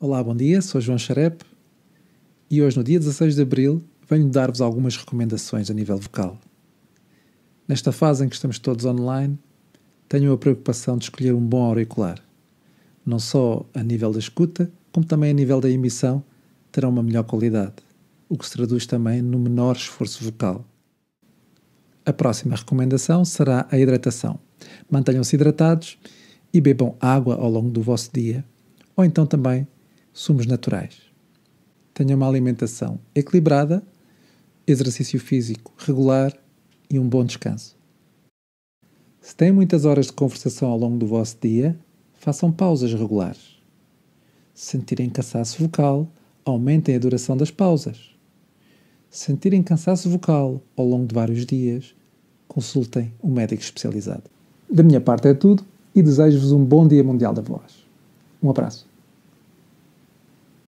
Olá, bom dia, sou João Xarep e hoje, no dia 16 de Abril, venho dar-vos algumas recomendações a nível vocal. Nesta fase em que estamos todos online, tenho a preocupação de escolher um bom auricular. Não só a nível da escuta, como também a nível da emissão, terão uma melhor qualidade, o que se traduz também no menor esforço vocal. A próxima recomendação será a hidratação. Mantenham-se hidratados e bebam água ao longo do vosso dia, ou então também sumos naturais. Tenha uma alimentação equilibrada, exercício físico regular e um bom descanso. Se têm muitas horas de conversação ao longo do vosso dia, façam pausas regulares. Se sentirem cansaço vocal, aumentem a duração das pausas. Se sentirem cansaço vocal ao longo de vários dias, consultem um médico especializado. Da minha parte é tudo e desejo-vos um bom Dia Mundial da Voz. Um abraço.